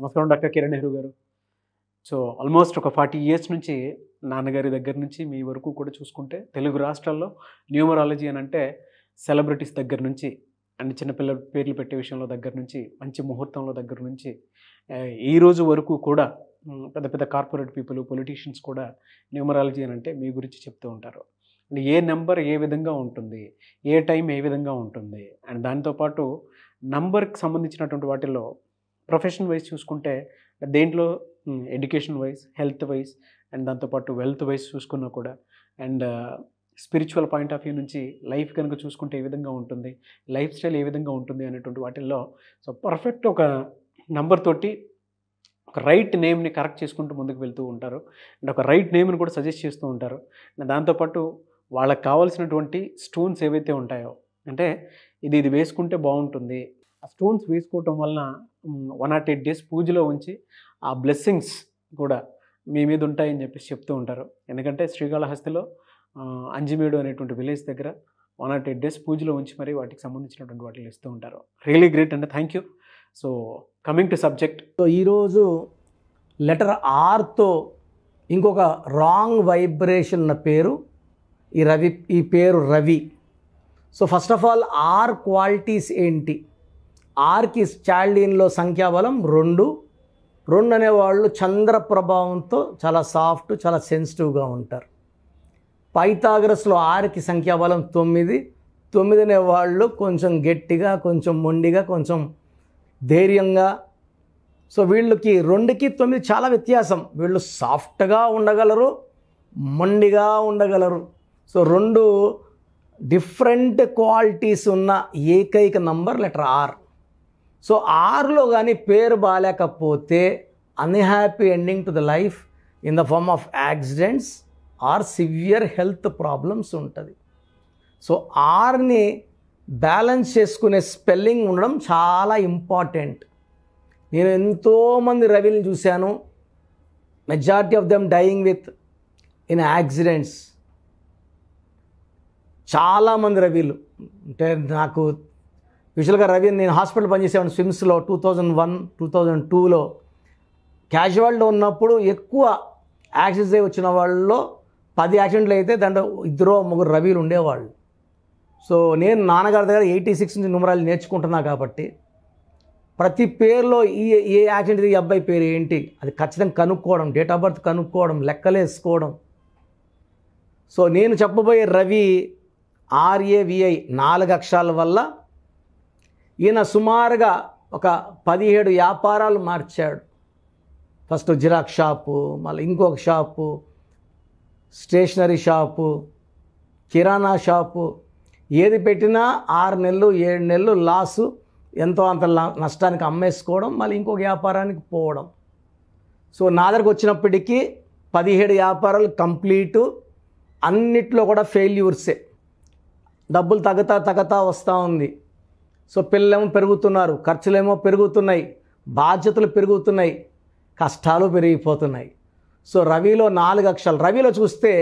నమస్కారం డాక్టర్ కిరణ్ నెహ్రూ గారు so almost ఒక ఫార్టీ ఇయర్స్ నుంచి నాన్నగారి దగ్గర నుంచి మీ వరకు కూడా చూసుకుంటే తెలుగు రాష్ట్రాల్లో న్యూమరాలజీ అని అంటే సెలబ్రిటీస్ దగ్గర నుంచి అండ్ చిన్నపిల్ల పేర్లు పెట్టే విషయంలో దగ్గర నుంచి మంచి ముహూర్తంలో దగ్గర నుంచి ఈ రోజు వరకు కూడా పెద్ద పెద్ద కార్పొరేట్ పీపుల్ పొలిటీషియన్స్ కూడా న్యూమరాలజీ అని అంటే మీ గురించి చెప్తూ ఉంటారు అండ్ ఏ నెంబర్ ఏ విధంగా ఉంటుంది ఏ టైం ఏ విధంగా ఉంటుంది అండ్ దాంతోపాటు నంబర్కి సంబంధించినటువంటి వాటిలో ప్రొఫెషన్ వైజ్ చూసుకుంటే దేంట్లో education wise health wise and దాంతోపాటు వెల్త్ వైజ్ చూసుకున్నా కూడా and spiritual point of view నుంచి లైఫ్ కనుక చూసుకుంటే ఏ విధంగా ఉంటుంది లైఫ్ స్టైల్ ఏ విధంగా ఉంటుంది అనేటువంటి వాటిల్లో సో పర్ఫెక్ట్ ఒక నంబర్ తోటి ఒక రైట్ నేమ్ని కరెక్ట్ చేసుకుంటూ ముందుకు వెళ్తూ ఉంటారు అండ్ ఒక రైట్ నేమ్ని కూడా సజెస్ట్ చేస్తూ ఉంటారు అండ్ దాంతోపాటు వాళ్ళకి కావాల్సినటువంటి స్టోన్స్ ఏవైతే ఉంటాయో అంటే ఇది ఇది వేసుకుంటే బాగుంటుంది ఆ స్టోన్స్ వేసుకోవటం వలన వన్ నాట్ ఎయిట్ డేస్ పూజలో ఉంచి ఆ బ్లెస్సింగ్స్ కూడా మీ మీద ఉంటాయని చెప్పేసి చెప్తూ ఉంటారు ఎందుకంటే శ్రీకాళహస్తిలో అంజిమేడు అనేటువంటి విలేజ్ దగ్గర వన్ నాట్ ఎయిట్ డేస్ పూజలో ఉంచి మరి వాటికి సంబంధించినటువంటి వాటిని ఇస్తూ ఉంటారు రియలీ గ్రేట్ అండి thank you so coming to subject so ఈరోజు లెటర్ ఆర్తో ఇంకొక రాంగ్ వైబ్రేషన్ ఉన్న పేరు ఈ రవి ఈ పేరు Ravi so first of all R qualities ఏంటి ఆర్కి చాల్డీన్లో సంఖ్యాబలం రెండు రెండు అనేవాళ్ళు చంద్ర ప్రభావంతో చాలా సాఫ్ట్ చాలా సెన్సిటివ్గా ఉంటారు పైతాగ్రస్లో ఆరికి సంఖ్యాబలం తొమ్మిది తొమ్మిది అనేవాళ్ళు కొంచెం గట్టిగా కొంచెం మొండిగా కొంచెం ధైర్యంగా సో వీళ్ళకి రెండుకి తొమ్మిది చాలా వ్యత్యాసం వీళ్ళు సాఫ్ట్గా ఉండగలరు మొండిగా ఉండగలరు సో రెండు డిఫరెంట్ క్వాలిటీస్ ఉన్న ఏకైక నంబర్ లెటర్ ఆర్ సో ఆరులో కానీ పేరు బాగాలేకపోతే unhappy ending to the life in the form of accidents or severe health problems ఉంటుంది సో ఆర్ని బ్యాలెన్స్ చేసుకునే స్పెల్లింగ్ ఉండడం చాలా ఇంపార్టెంట్ నేను ఎంతోమంది రవిని చూశాను majority of them dying with in accidents చాలామంది రవిలు అంటే నాకు యూజువల్గా రవి నేను హాస్పిటల్ పనిచేసేవాడిని స్విమ్స్లో two thousand one two thousand టూలో క్యాజువల్లో ఉన్నప్పుడు ఎక్కువ యాక్సిడెంట్స్ అయి వచ్చిన వాళ్ళలో పది యాక్సిడెంట్లు అయితే దాంట్లో ఇద్దరు ముగ్గురు రవిలు ఉండేవాళ్ళు సో నేను నాన్నగారి దగ్గర ఎయిటీ సిక్స్ నుంచి నుమరాలు నేర్చుకుంటున్నా కాబట్టి ప్రతి పేరులో ఈ ఏ యాక్సిడెంట్ ఈ అబ్బాయి పేరు ఏంటి అది ఖచ్చితంగా కనుక్కోవడం డేట్ ఆఫ్ బర్త్ కనుక్కోవడం లెక్కలేసుకోవడం సో నేను చెప్పబోయే రవి ఆర్ఏవిఐ నాలుగు అక్షరాల వల్ల ఈయన సుమారుగా ఒక పదిహేడు వ్యాపారాలు మార్చాడు ఫస్ట్ జిరాక్ షాపు మళ్ళీ ఇంకొక shop stationery shop kirana shop ఏది పెట్టినా ఆరు నెలలు ఏడు నెలలు లాసు ఎంతో అంత నష్టానికి అమ్మేసుకోవడం మళ్ళీ ఇంకొక వ్యాపారానికి పోవడం సో నా దగ్గరకు వచ్చినప్పటికీ పదిహేడు వ్యాపారాలు కంప్లీటు అన్నిట్లో కూడా ఫెయిల్యూర్సే డబ్బులు తగ్గుతా తగ్గుతా వస్తూ ఉంది సో పిల్లలేమో పెరుగుతున్నారు ఖర్చులేమో పెరుగుతున్నాయి బాధ్యతలు పెరుగుతున్నాయి కష్టాలు పెరిగిపోతున్నాయి సో రవిలో నాలుగు అక్షరాలు రవిలో చూస్తే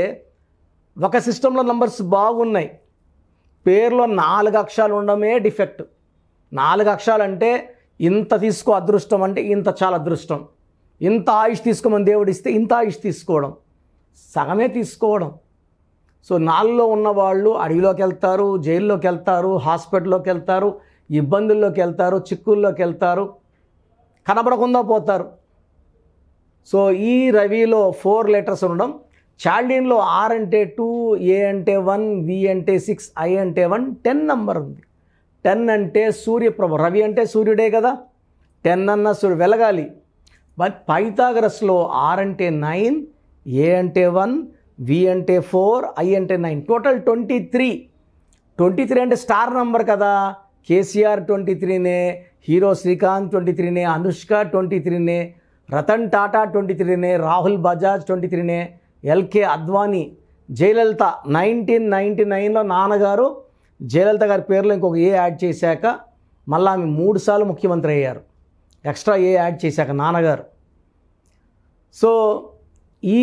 ఒక సిస్టంలో నంబర్స్ బాగున్నాయి పేర్లో నాలుగు అక్షరాలు ఉండమే డిఫెక్ట్ నాలుగు అక్షరాలు అంటే ఇంత తీసుకో అదృష్టం అంటే ఇంత చాలా అదృష్టం ఇంత ఆయుష్ తీసుకోమని దేవుడు ఇస్తే ఇంత ఆయుష్ తీసుకోవడం సగమే తీసుకోవడం సో నాలుగులో ఉన్నవాళ్ళు అడవిలోకి వెళ్తారు జైల్లోకి వెళ్తారు హాస్పిటల్లోకి వెళ్తారు ఇబ్బందుల్లోకి వెళ్తారు చిక్కుల్లోకి వెళ్తారు కనబడకుండా పోతారు సో ఈ రవిలో ఫోర్ లెటర్స్ ఉండడం చాల్డీన్లో ఆర్ అంటే టూ ఏ అంటే వన్ వి అంటే సిక్స్ ఐ అంటే వన్ టెన్ నంబర్ ఉంది టెన్ అంటే సూర్యప్రభ రవి అంటే సూర్యుడే కదా టెన్ అన్న సూర్యుడు వెలగాలి బట్ పైథాగరస్లో ఆర్ అంటే నైన్ ఏ అంటే వన్ వి అంటే ఫోర్ ఐ అంటే nine total twenty three twenty three అంటే స్టార్ నంబర్ కదా కేసీఆర్ ట్వంటీ త్రీనే హీరో శ్రీకాంత్ ట్వంటీ త్రీనే అనుష్క ట్వంటీ త్రీనే రతన్ టాటా ట్వంటీ త్రీనే రాహుల్ బజాజ్ ట్వంటీ త్రీనే ఎల్కే అద్వానీ జయలలిత నైన్టీన్ నైంటీ నైన్లో నాన్నగారు జయలలిత గారి పేర్లో ఇంకొక ఏ యాడ్ చేశాక మళ్ళీ ఆమె మూడుసార్లు ముఖ్యమంత్రి అయ్యారు ఎక్స్ట్రా ఏ యాడ్ చేశాక నాన్నగారు సో ఈ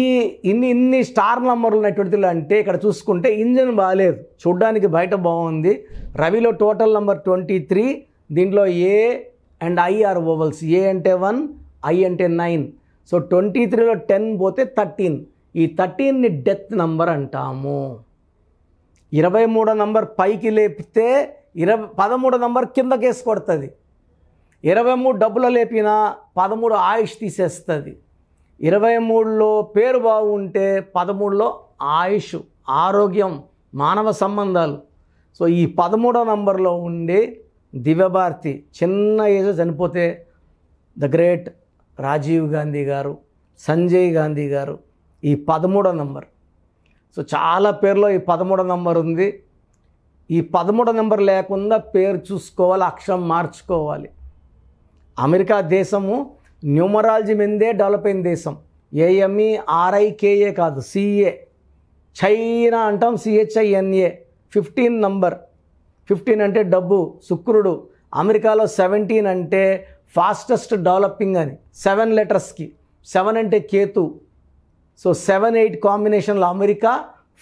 ఇన్ని ఇన్ని స్టార్ నంబర్లు ఉన్నటువంటిలో అంటే ఇక్కడ చూసుకుంటే ఇంజన్ బాగాలేదు చూడ్డానికి బయట బాగుంది రవిలో టోటల్ నెంబర్ ట్వంటీ త్రీ దీంట్లో A and I R vowels A అంటే వన్ ఐ అంటే నైన్ సో ట్వంటీ త్రీలో టెన్ పోతే థర్టీన్ ఈ థర్టీన్ని డెత్ నంబర్ అంటాము ఇరవై మూడో నంబర్ పైకి లేపితే ఇరవై పదమూడో నంబర్ కిందకేసి కొడుతుంది ఇరవై మూడు డబ్బులు లేపినా పదమూడు ఆయుష్ తీసేస్తుంది ఇరవై మూడులో పేరు బాగుంటే పదమూడులో ఆయుష్ ఆరోగ్యం మానవ సంబంధాలు సో ఈ పదమూడో నంబర్లో ఉండి దివ్యభారతి చిన్న ఏజ్ చనిపోతే ద గ్రేట్ రాజీవ్ గాంధీ గారు సంజయ్ గాంధీ గారు ఈ పదమూడో నంబర్ సో చాలా పేర్లో ఈ పదమూడో నంబర్ ఉంది ఈ పదమూడో నెంబర్ లేకుండా పేరు చూసుకోవాలి అక్షరం మార్చుకోవాలి అమెరికా దేశము న్యూమరాలజీ మిందే డెవలప్ అయిన దేశం ఏఎంఈ ఆర్ఐకేఏ కాదు సిఏ చైనా అంటాం సిహెచ్ఐఎన్ఏ ఫిఫ్టీన్ నంబర్ ఫిఫ్టీన్ అంటే డబ్బు శుక్రుడు అమెరికాలో సెవెంటీన్ అంటే ఫాస్టెస్ట్ డెవలపింగ్ అని సెవెన్ లెటర్స్కి సెవెన్ అంటే కేతు సో సెవెన్ ఎయిట్ కాంబినేషన్లో అమెరికా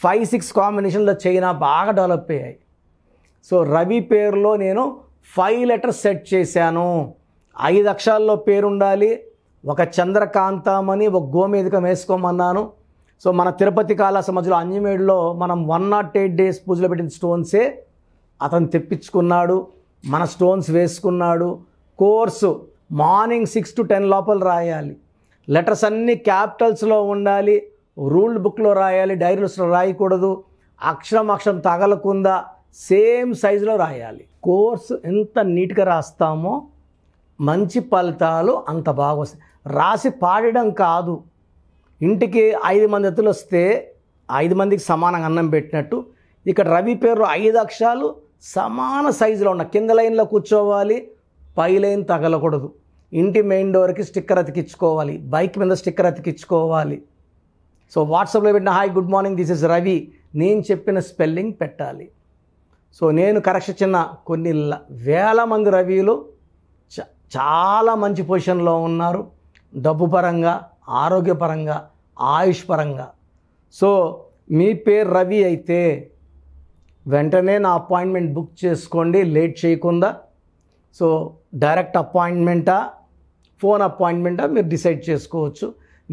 ఫైవ్ సిక్స్ కాంబినేషన్లో చైనా బాగా డెవలప్ అయ్యాయి సో రవి పేరులో నేను ఫైవ్ లెటర్స్ సెట్ చేశాను ఐదు అక్షరాల్లో పేరుండాలి ఒక చంద్రకాంతమని ఒక గోమేధికం వేసుకోమన్నాను సో మన తిరుపతి కాళాస మధ్యలో అంజమేడులో మనం వన్ నాట్ ఎయిట్ డేస్ పూజలో పెట్టిన స్టోన్సే అతను తెప్పించుకున్నాడు మన స్టోన్స్ వేసుకున్నాడు course morning six to ten లోపల రాయాలి లెటర్స్ అన్నీ క్యాపిటల్స్లో ఉండాలి రూల్డ్ బుక్లో రాయాలి డైరీస్లో రాయకూడదు అక్షరం అక్షరం తగలకుండా సేమ్ సైజులో రాయాలి కోర్సు ఎంత నీట్గా రాస్తామో మంచి ఫలితాలు అంత బాగా వస్తాయి రాసి పాడడం కాదు ఇంటికి ఐదు మంది ఎత్తులు వస్తే ఐదు మందికి సమానంగా అన్నం పెట్టినట్టు ఇక్కడ రవి పేరు ఐదు అక్షరాలు సమాన సైజులో ఉన్న కింద లైన్లో కూర్చోవాలి పై లైన్ తగలకూడదు ఇంటి మెయిన్ డోర్కి స్టిక్కర్ అతికించుకోవాలి బైక్ మీద స్టిక్కర్ అతికించుకోవాలి సో వాట్సాప్లో పెట్టిన hi good morning this is Ravi నేను చెప్పిన స్పెల్లింగ్ పెట్టాలి సో నేను కరెక్షన్ చిన్న కొన్ని వేల మంది రవిలు చాలా మంచి పొజిషన్లో ఉన్నారు డబ్బు పరంగా ఆరోగ్యపరంగా ఆయుష్ పరంగా సో మీ పేరు రవి అయితే వెంటనే నా అపాయింట్మెంట్ బుక్ చేసుకోండి లేట్ చేయకుండా సో డైరెక్ట్ అపాయింట్మెంటా ఫోన్ అపాయింట్మెంటా మీరు డిసైడ్ చేసుకోవచ్చు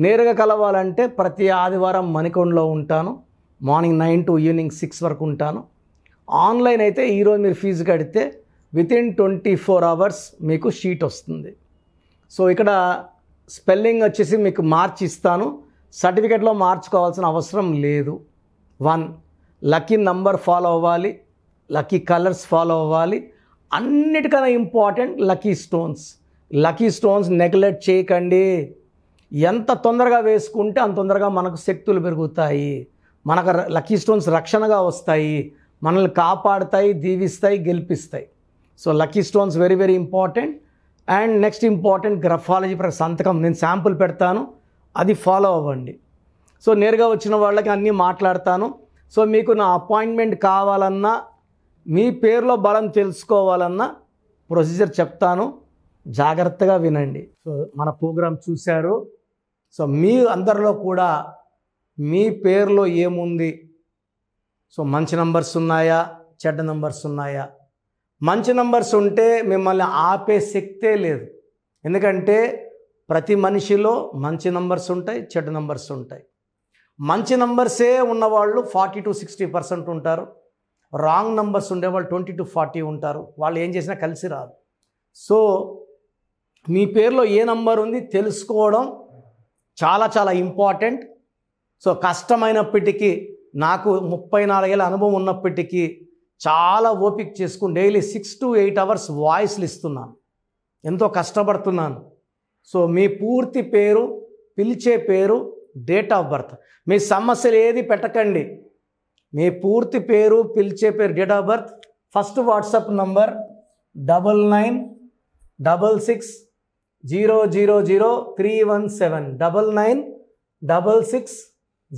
నేరుగా కలవాలంటే ప్రతి ఆదివారం మణికొండలో ఉంటాను morning nine to evening six వరకు ఉంటాను ఆన్లైన్ అయితే ఈరోజు మీరు ఫీజు కడితే వితిన్ ట్వంటీ ఫోర్ అవర్స్ మీకు షీట్ వస్తుంది సో ఇక్కడ స్పెల్లింగ్ వచ్చేసి మీకు మార్చి ఇస్తాను సర్టిఫికెట్లో మార్చుకోవాల్సిన అవసరం లేదు వన్ లక్కీ నంబర్ ఫాలో అవ్వాలి లక్కీ కలర్స్ ఫాలో అవ్వాలి అన్నిటికన్నా important lucky stones lucky stones neglect చేయకండి ఎంత తొందరగా వేసుకుంటే అంత తొందరగా మనకు శక్తులు పెరుగుతాయి మనకు లక్కీ స్టోన్స్ రక్షణగా వస్తాయి మనల్ని కాపాడుతాయి దీవిస్తాయి గెలిపిస్తాయి so lucky stones very very important and next important graphology ప్రకారం సంతకం నేను శాంపుల్ పెడతాను అది ఫాలో అవ్వండి సో నేరుగా వచ్చిన వాళ్ళకి అన్నీ మాట్లాడతాను సో మీకు నా అపాయింట్మెంట్ కావాలన్నా మీ పేరులో బలం తెలుసుకోవాలన్నా ప్రొసీజర్ చెప్తాను జాగ్రత్తగా వినండి సో మన ప్రోగ్రాం చూశారు సో మీ అందరిలో కూడా మీ పేరులో ఏముంది సో మంచి నంబర్స్ ఉన్నాయా చెడ్డ నంబర్స్ ఉన్నాయా మంచి నంబర్స్ ఉంటే మిమ్మల్ని ఆపే శక్తే లేదు ఎందుకంటే ప్రతి మనిషిలో మంచి నంబర్స్ ఉంటాయి చెడు నంబర్స్ ఉంటాయి మంచి నంబర్సే ఉన్నవాళ్ళు ఫార్టీ టు సిక్స్టీ పర్సెంట్ ఉంటారు రాంగ్ నంబర్స్ ఉండేవాళ్ళు ట్వంటీ టు ఫార్టీ ఉంటారు వాళ్ళు ఏం చేసినా కలిసి రాదు సో మీ పేరులో ఏ నంబర్ ఉంది తెలుసుకోవడం చాలా చాలా ఇంపార్టెంట్ సో కష్టమైనప్పటికీ నాకు ముప్పై నాలుగేళ్ళ అనుభవం ఉన్నప్పటికీ చాలా ఓపిక చేసుకుని daily six to eight hours వాయిస్లు ఇస్తున్నాను ఎంతో కష్టపడుతున్నాను సో మీ పూర్తి పేరు పిలిచే పేరు డేట్ ఆఫ్ బర్త్ మీ సమస్యలు ఏది పెట్టకండి మీ పూర్తి పేరు పిలిచే పేరు date of birth first WhatsApp number double nine double six zero zero zero three one seven double nine double six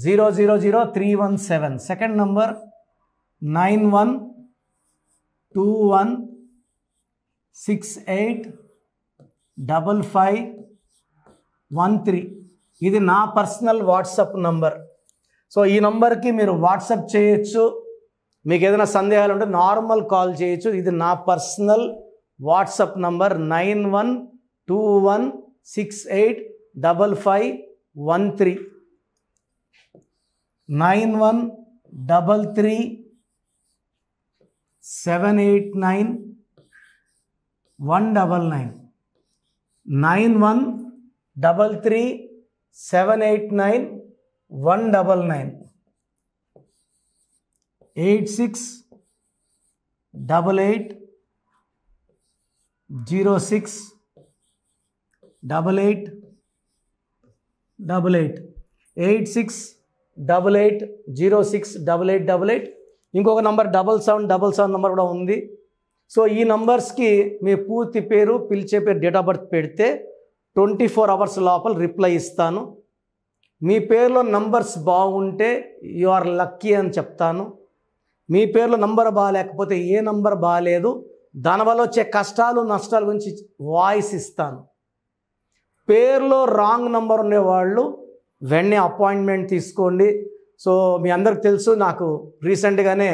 zero zero zero three one seven second number nine one two one six eight double five one three ఇది నా personal WhatsApp number so ఈ నంబర్కి మీరు WhatsApp చేయొచ్చు మీకు ఏదైనా సందేహాలు ఉంటే నార్మల్ కాల్ చేయొచ్చు ఇది నా personal WhatsApp number nine one two one six eight double five one three nine one double three seven eight nine one double nine nine one double three seven eight nine one double nine eight six double eight zero six double eight double eight eight six double eight zero six double eight double eight ఇంకొక number double seven double seven number కూడా ఉంది so ఈ నంబర్స్కి మీ పూర్తి పేరు పిలిచే పేరు date of birth పెడితే twenty four hours లోపల రిప్లై ఇస్తాను మీ పేరులో నంబర్స్ బాగుంటే యు ఆర్ లక్కీ అని చెప్తాను మీ పేరులో నంబర్ బాగాలేకపోతే ఏ నంబర్ బాగాలేదు దానివల్ల వచ్చే కష్టాలు నష్టాల గురించి వాయిస్ ఇస్తాను పేరులో రాంగ్ నంబర్ ఉండేవాళ్ళు వెంటనే అపాయింట్మెంట్ తీసుకోండి సో మీ అందరికి తెలుసు నాకు రీసెంట్గానే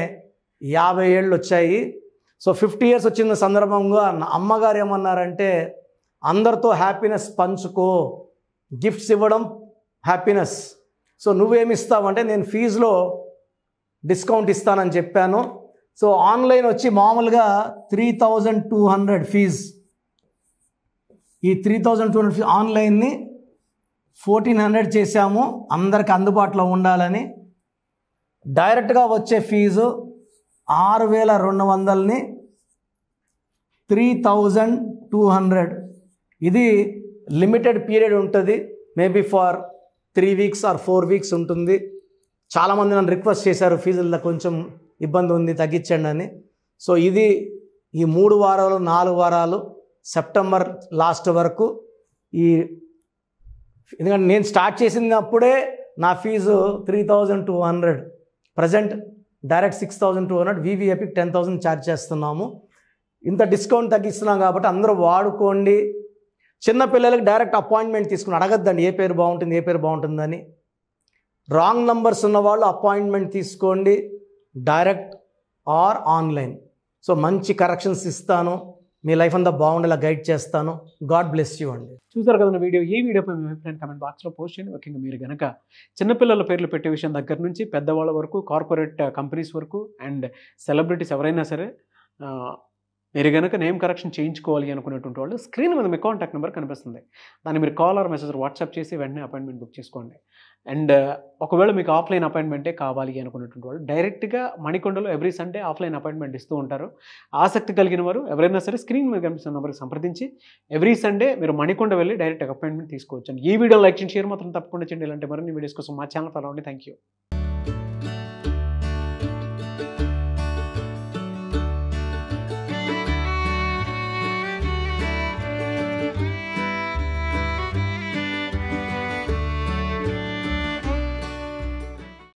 యాభై ఏళ్ళు వచ్చాయి సో ఫిఫ్టీ ఇయర్స్ వచ్చిన సందర్భంగా నా అమ్మగారు ఏమన్నారంటే అందరితో హ్యాపీనెస్ పంచుకో గిఫ్ట్స్ ఇవ్వడం హ్యాపీనెస్ సో నువ్వేమిస్తావంటే నేను ఫీజులో డిస్కౌంట్ ఇస్తానని చెప్పాను సో ఆన్లైన్ వచ్చి మామూలుగా three thousand two hundred fee ఈ three thousand two hundred fee ఆన్లైన్ని ఫోర్టీన్ హండ్రెడ్ చేశాము అందరికి అందుబాటులో ఉండాలని డైరెక్ట్గా వచ్చే ఫీజు ఆరు వేల రెండు వందలని త్రీ థౌజండ్ టూ హండ్రెడ్ ఇది లిమిటెడ్ పీరియడ్ ఉంటుంది maybe for three weeks or four weeks ఉంటుంది చాలామంది నన్ను రిక్వెస్ట్ చేశారు ఫీజుల్లో కొంచెం ఇబ్బంది ఉంది తగ్గించండి అని సో ఇది ఈ మూడు వారాలు నాలుగు వారాలు సెప్టెంబర్ లాస్ట్ వరకు ఈ ఎందుకంటే నేను స్టార్ట్ చేసినప్పుడే నా fee three thousand two hundred present direct six thousand two hundred వివిఐపికి టెన్ థౌసండ్ ఛార్జ్ చేస్తున్నాము ఇంత డిస్కౌంట్ తగ్గిస్తున్నాం కాబట్టి అందరూ వాడుకోండి చిన్న పిల్లలకు డైరెక్ట్ అపాయింట్మెంట్ తీసుకుని అడగద్దండి ఏ పేరు బాగుంటుంది ఏ పేరు బాగుంటుందని రాంగ్ నంబర్స్ ఉన్న వాళ్ళు అపాయింట్మెంట్ తీసుకోండి డైరెక్ట్ ఆర్ ఆన్లైన్ సో మంచి కరెక్షన్స్ ఇస్తాను మీ లైఫ్ అంతా బాగుండేలా గైడ్ చేస్తాను గాడ్ బ్లెస్ యూ అండి చూసారు కదా వీడియో ఈ వీడియోపై మీ అభిప్రాయం కమెంట్ బాక్స్లో పోస్ట్ చేయండి ముఖ్యంగా మీరు కనుక చిన్నపిల్లల పేర్లు పెట్టే విషయం దగ్గర నుంచి పెద్దవాళ్ళ వరకు కార్పొరేట్ కంపెనీస్ uh, వరకు అండ్ సెలబ్రిటీస్ ఎవరైనా సరే మీరు కనుక నేమ్ కరెక్షన్ చేయించుకోవాలి అనుకునేటువంటి వాళ్ళు స్క్రీన్ మీద మీ కాంటాక్ట్ నెంబర్ కనిపిస్తుంది దాన్ని మీరు కాల్ ఆర్ మెసేజ్ వాట్సాప్ చేసి వెంటనే అపాయింట్మెంట్ బుక్ చేసుకోండి అండ్ ఒకవేళ మీకు ఆఫ్లైన్ అపాయింట్మెంటే కావాలి అనుకునేటువంటి వాళ్ళు డైరెక్ట్గా మణికొండలో ఎవ్రీ సండే ఆఫ్లైన్ అపాయింట్మెంట్ ఇస్తూ ఉంటారు ఆసక్తి కలిగిన వారు ఎవరైనా సరే స్క్రీన్ మీద కనిపిస్తున్న నెంబర్కి సంప్రదించి ఎవ్రీ సండే మీరు మణికొండ వెళ్ళి డైరెక్ట్ అపాయింట్మెంట్ తీసుకోవచ్చు ఈ వీడియో లైక్ చేయండి షేర్ మాత్రం తప్పకుండా చేయండి ఇలాంటి మరిన్ని వీడియోస్ కోసం మా ఛానల్ ఫాలో థ్యాంక్ యూ